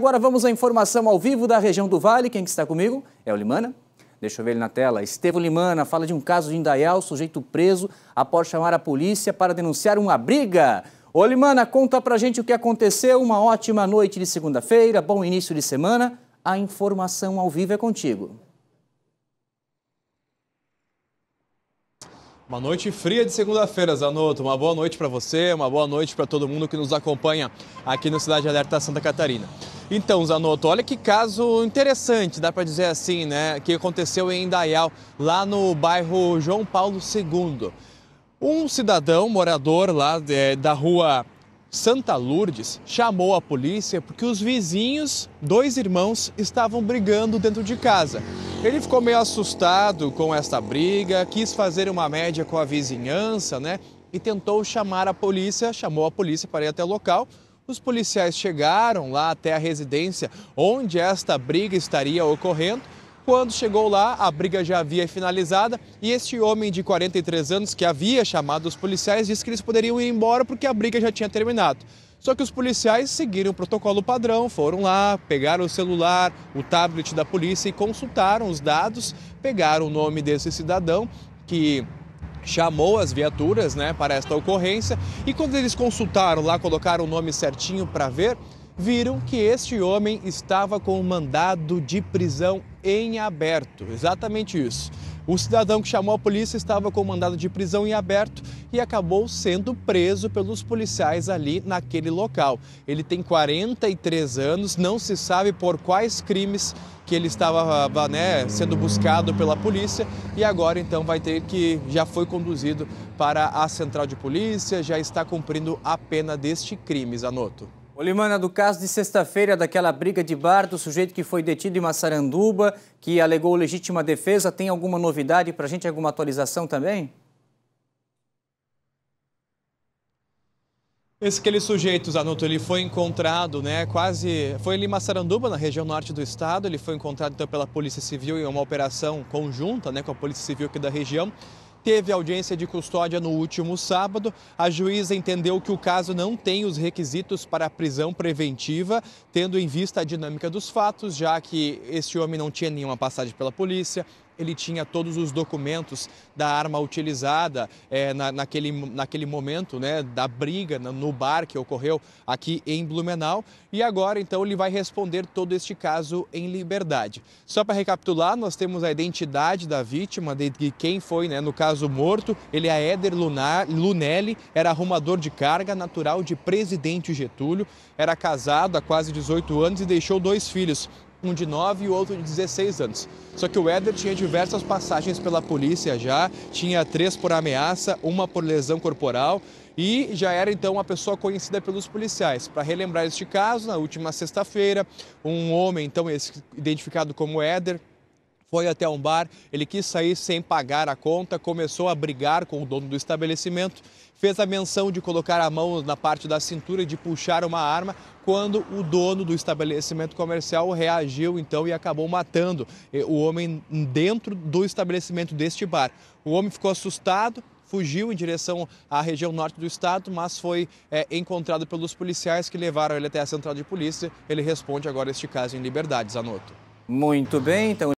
Agora vamos à informação ao vivo da região do Vale. Quem que está comigo é o Limana. Deixa eu ver ele na tela. Estevão Limana fala de um caso de Indaial, sujeito preso após chamar a polícia para denunciar uma briga. Ô Limana, conta pra gente o que aconteceu. Uma ótima noite de segunda-feira, bom início de semana. A informação ao vivo é contigo. Uma noite fria de segunda-feira, Zanotto. Uma boa noite para você, uma boa noite para todo mundo que nos acompanha aqui no Cidade Alerta Santa Catarina. Então, Zanotto, olha que caso interessante, dá para dizer assim, né? Que aconteceu em Indaial, lá no bairro João Paulo II. Um cidadão morador lá é, da rua Santa Lourdes chamou a polícia porque os vizinhos, dois irmãos, estavam brigando dentro de casa. Ele ficou meio assustado com esta briga, quis fazer uma média com a vizinhança, né? E tentou chamar a polícia, chamou a polícia para ir até o local. Os policiais chegaram lá até a residência onde esta briga estaria ocorrendo. Quando chegou lá, a briga já havia finalizada e este homem de 43 anos que havia chamado os policiais disse que eles poderiam ir embora porque a briga já tinha terminado. Só que os policiais seguiram o protocolo padrão, foram lá, pegaram o celular, o tablet da polícia e consultaram os dados, pegaram o nome desse cidadão que chamou as viaturas né, para esta ocorrência e quando eles consultaram lá, colocaram o nome certinho para ver, viram que este homem estava com um mandado de prisão em aberto. Exatamente isso. O cidadão que chamou a polícia estava com mandado de prisão em aberto e acabou sendo preso pelos policiais ali naquele local. Ele tem 43 anos, não se sabe por quais crimes que ele estava né, sendo buscado pela polícia e agora então vai ter que já foi conduzido para a central de polícia, já está cumprindo a pena deste crime, Zanotto. Olimana, do caso de sexta-feira, daquela briga de bar do sujeito que foi detido em Massaranduba, que alegou legítima defesa, tem alguma novidade para a gente, alguma atualização também? Esse aquele sujeito, Zanuto, ele foi encontrado, né, quase, foi ali em Massaranduba, na região norte do estado, ele foi encontrado então pela Polícia Civil em uma operação conjunta, né, com a Polícia Civil aqui da região, teve audiência de custódia no último sábado. A juíza entendeu que o caso não tem os requisitos para a prisão preventiva, tendo em vista a dinâmica dos fatos, já que este homem não tinha nenhuma passagem pela polícia, ele tinha todos os documentos da arma utilizada é, na, naquele, naquele momento né, da briga no bar que ocorreu aqui em Blumenau. E agora, então, ele vai responder todo este caso em liberdade. Só para recapitular, nós temos a identidade da vítima, de quem foi, né, no caso, morto. Ele é Éder Lunelli, era arrumador de carga, natural de Presidente Getúlio, era casado há quase 18 anos e deixou dois filhos, um de 9 e outro de 16 anos. Só que o Éder tinha diversas passagens pela polícia já, tinha três por ameaça, uma por lesão corporal e já era então uma pessoa conhecida pelos policiais. Para relembrar este caso, na última sexta-feira, um homem, então esse identificado como Éder, foi até um bar, ele quis sair sem pagar a conta, começou a brigar com o dono do estabelecimento, fez a menção de colocar a mão na parte da cintura e de puxar uma arma, quando o dono do estabelecimento comercial reagiu então e acabou matando eh, o homem dentro do estabelecimento deste bar. O homem ficou assustado, fugiu em direção à região norte do estado, mas foi é, encontrado pelos policiais que levaram ele até a central de polícia. Ele responde agora este caso em liberdade, Zanotto. Muito bem, então.